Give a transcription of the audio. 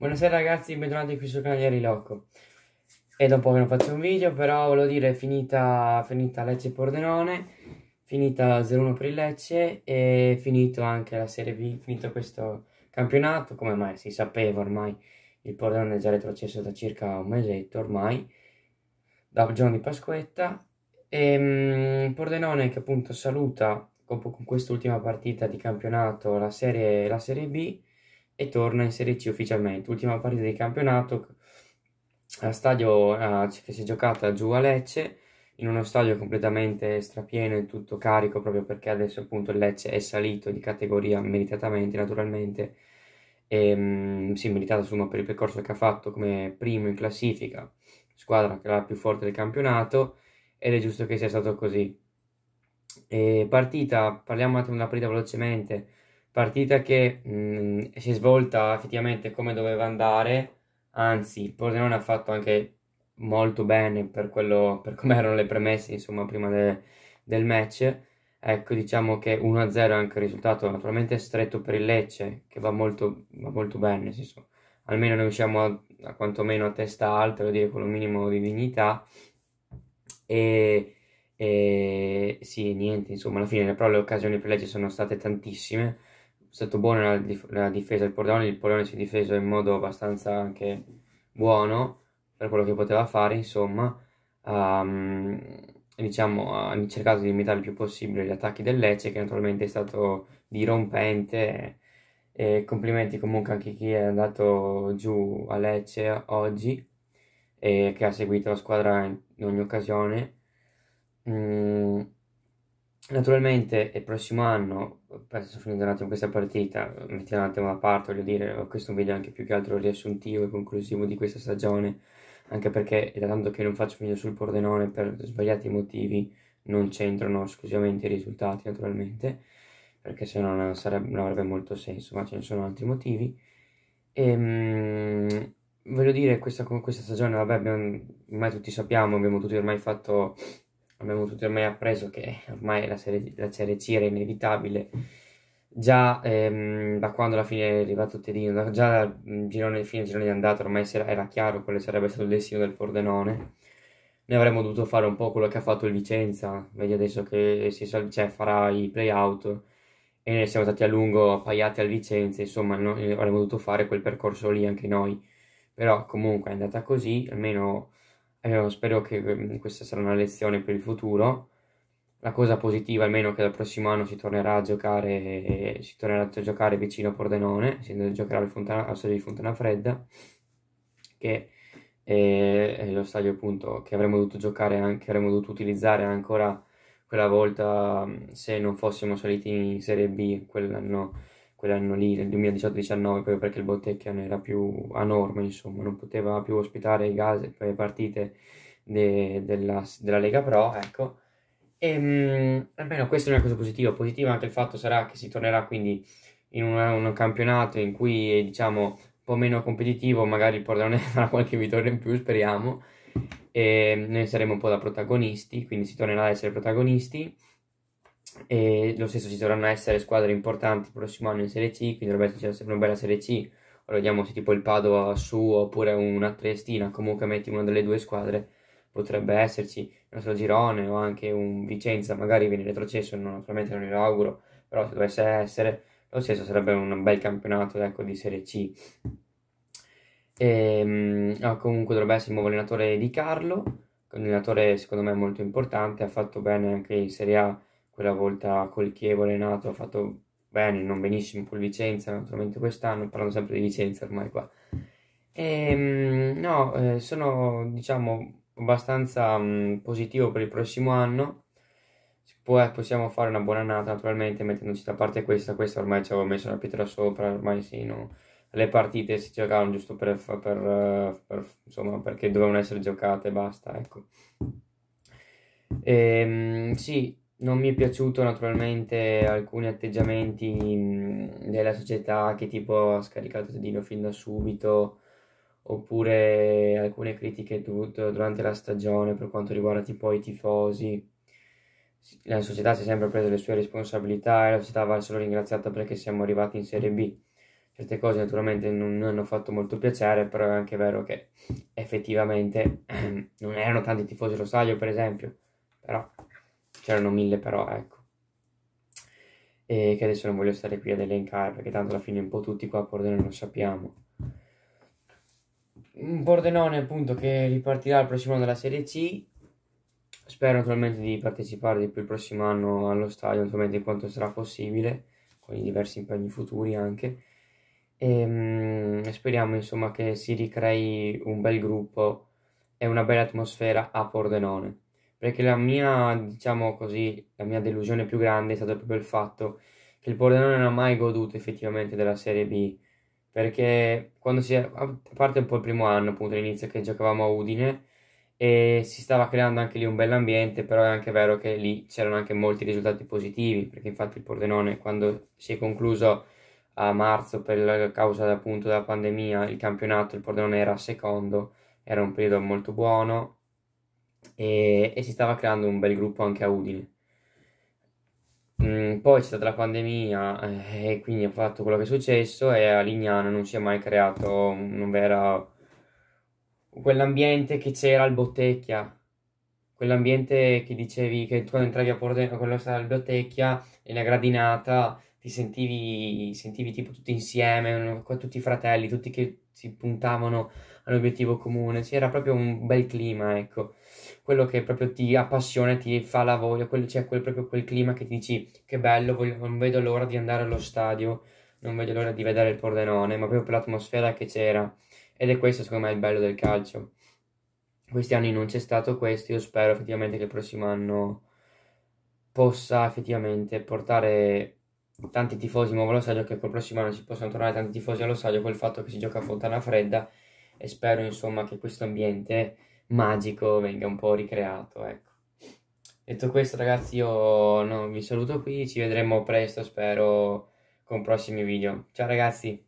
Buonasera ragazzi, bentornati qui sul canale Rilocco. È da un po' che non faccio un video, però volevo dire è finita, finita Lecce Pordenone, finita 0-1 per il Lecce e finito anche la Serie B, finito questo campionato, come mai si sapeva ormai, il Pordenone è già retrocesso da circa un mesetto ormai, da giorno di Pasquetta, e ehm, mh, Pordenone che appunto saluta con, con quest'ultima partita di campionato la serie, la serie B e torna in Serie C ufficialmente. Ultima partita di campionato a stadio a, che si è giocata giù a Lecce, in uno stadio completamente strapieno e tutto carico, proprio perché adesso appunto il Lecce è salito di categoria meritatamente, naturalmente, e, mh, mm, sì, meritato insomma per il percorso che ha fatto come primo in classifica, squadra che è la più forte del campionato, ed è giusto che sia stato così. E partita, parliamo un attimo della partita velocemente partita che mh, si è svolta effettivamente come doveva andare, anzi il Pordenone ha fatto anche molto bene per, quello, per come erano le premesse insomma prima de, del match. Ecco, diciamo che 1-0 è anche il risultato naturalmente stretto per il Lecce, che va molto, va molto bene, senso, almeno ne usciamo a, a quantomeno a testa alta, devo dire con un minimo di dignità. E, e sì, niente, insomma, alla fine però le occasioni per Lecce sono state tantissime stato buono la, dif- la difesa del Pordenone, il Pordenone si è difeso in modo abbastanza anche buono per quello che poteva fare, insomma, um, diciamo, ha cercato di limitare il più possibile gli attacchi del Lecce, che naturalmente è stato dirompente. E complimenti comunque anche a chi è andato giù a Lecce oggi e che ha seguito la squadra in ogni occasione. Mm Naturalmente il prossimo anno, penso finendo un attimo questa partita, mettiamo un attimo da parte, voglio dire, questo è un video anche più che altro riassuntivo e conclusivo di questa stagione, anche perché è da tanto che non faccio video sul Pordenone per svariati motivi, non c'entrano esclusivamente i risultati naturalmente, perché se no non, non avrebbe molto senso, ma ce ne sono altri motivi. E, ehm, mh, voglio dire, questa, questa stagione, vabbè, abbiamo, ormai tutti sappiamo, abbiamo tutti ormai fatto abbiamo tutti ormai appreso che ormai la serie, la serie C era inevitabile. Già ehm, da quando alla fine è arrivato Tedino, già dal mm, girone, fine girone di andata ormai era chiaro quale sarebbe stato il destino del Pordenone. Noi avremmo dovuto fare un po' quello che ha fatto il Vicenza, vedi adesso che si, cioè, farà i playout e ne siamo stati a lungo appaiati al Vicenza, insomma no, eh, avremmo dovuto fare quel percorso lì anche noi. Però comunque è andata così, almeno eh, oh, spero che mm, questa sarà una lezione per il futuro. La cosa positiva almeno è che dal prossimo anno si tornerà a giocare, eh, si tornerà a giocare vicino a Pordenone, si giocherà al, Fontana, stadio di Fontana Fredda, che eh, è lo stadio appunto che avremmo dovuto giocare, anche, avremmo dovuto utilizzare ancora quella volta mm, se non fossimo saliti in Serie B quell'anno quell'anno lì, nel 2018-19, proprio perché il Bottecchia non era più a norma, insomma, non poteva più ospitare gas, le partite de, della, della, Lega Pro, ecco. E ehm, mh, almeno questa è una cosa positiva. Positiva anche il fatto sarà che si tornerà quindi in una, un campionato in cui è, diciamo, un po' meno competitivo, magari il Pordenone farà qualche vittoria in più, speriamo. E ehm, noi saremo un po' da protagonisti, quindi si tornerà ad essere protagonisti e lo stesso ci dovranno essere squadre importanti il prossimo anno in Serie C, quindi dovrebbe essere sempre una bella Serie C, ora vediamo se tipo il Padova su oppure una Triestina, comunque metti una delle due squadre, potrebbe esserci il nostro girone o anche un Vicenza, magari viene retrocesso, non, naturalmente non lo auguro, però se dovesse essere lo stesso sarebbe un bel campionato ecco, di Serie C. E, ehm, ah, comunque dovrebbe essere il nuovo allenatore di Carlo, un allenatore secondo me molto importante, ha fatto bene anche in Serie A quella volta col Chievo Renato ha fatto bene, non benissimo con Vicenza, naturalmente quest'anno, parlando sempre di Vicenza ormai qua. E, ehm, no, eh, sono diciamo abbastanza mm, positivo per il prossimo anno. Poi eh, possiamo fare una buona annata naturalmente mettendoci da parte questa, questa ormai ci avevo messo la pietra sopra, ormai sì, no. le partite si giocavano giusto per, per, eh, per, insomma, perché dovevano essere giocate e basta, ecco. E, ehm, sì, non mi è piaciuto naturalmente alcuni atteggiamenti mm, della società che tipo ha scaricato Tedino fin da subito oppure alcune critiche durante la stagione per quanto riguarda tipo i tifosi. La società si è sempre presa le sue responsabilità e la società va solo ringraziata perché siamo arrivati in Serie B. Certe cose naturalmente non hanno fatto molto piacere, però è anche vero che effettivamente non erano tanti tifosi Rosario, per esempio, però c'erano mille però, ecco. E che adesso non voglio stare qui ad elencare, perché tanto alla fine un po' tutti qua a Pordenone lo sappiamo. Un mm, Pordenone appunto che ripartirà il prossimo anno dalla Serie C, spero naturalmente di partecipare di più il prossimo anno allo stadio, naturalmente in quanto sarà possibile, con i diversi impegni futuri anche. Ehm, e, speriamo insomma che si ricrei un bel gruppo e una bella atmosfera a Pordenone perché la mia, diciamo così, la mia delusione più grande è stato proprio il fatto che il Pordenone non ha mai goduto effettivamente della Serie B, perché quando si era, a parte un po' il primo anno, appunto all'inizio che giocavamo a Udine, e si stava creando anche lì un bell'ambiente, però è anche vero che lì c'erano anche molti risultati positivi, perché infatti il Pordenone quando si è concluso a marzo per causa appunto della pandemia, il campionato, il Pordenone era secondo, era un periodo molto buono, e, e si stava creando un bel gruppo anche a Udine. Mm, poi c'è stata la pandemia eh, e quindi ha fatto quello che è successo e a Lignano non si è mai creato, non era quell'ambiente che c'era al Bottecchia, quell'ambiente che dicevi che tu entravi a porta con la sala al Bottecchia e la gradinata ti sentivi, sentivi tipo tutti insieme, tutti i fratelli, tutti che si puntavano all'obiettivo comune, c'era proprio un bel clima, ecco, quello che proprio ti appassiona, ti fa la voglia, c'è cioè quel, proprio quel clima che ti dici che bello, voglio, non vedo l'ora di andare allo stadio, non vedo l'ora di vedere il Pordenone, ma proprio per l'atmosfera che c'era ed è questo secondo me il bello del calcio. Questi anni non c'è stato questo, io spero effettivamente che il prossimo anno possa effettivamente portare tanti tifosi nuovo allo stadio, che col prossimo anno ci possano tornare tanti tifosi allo stadio, col fatto che si gioca a Fontana Fredda e spero insomma che questo ambiente magico venga un po' ricreato, ecco. Detto questo ragazzi io no, vi saluto qui, ci vedremo presto spero con prossimi video. Ciao ragazzi!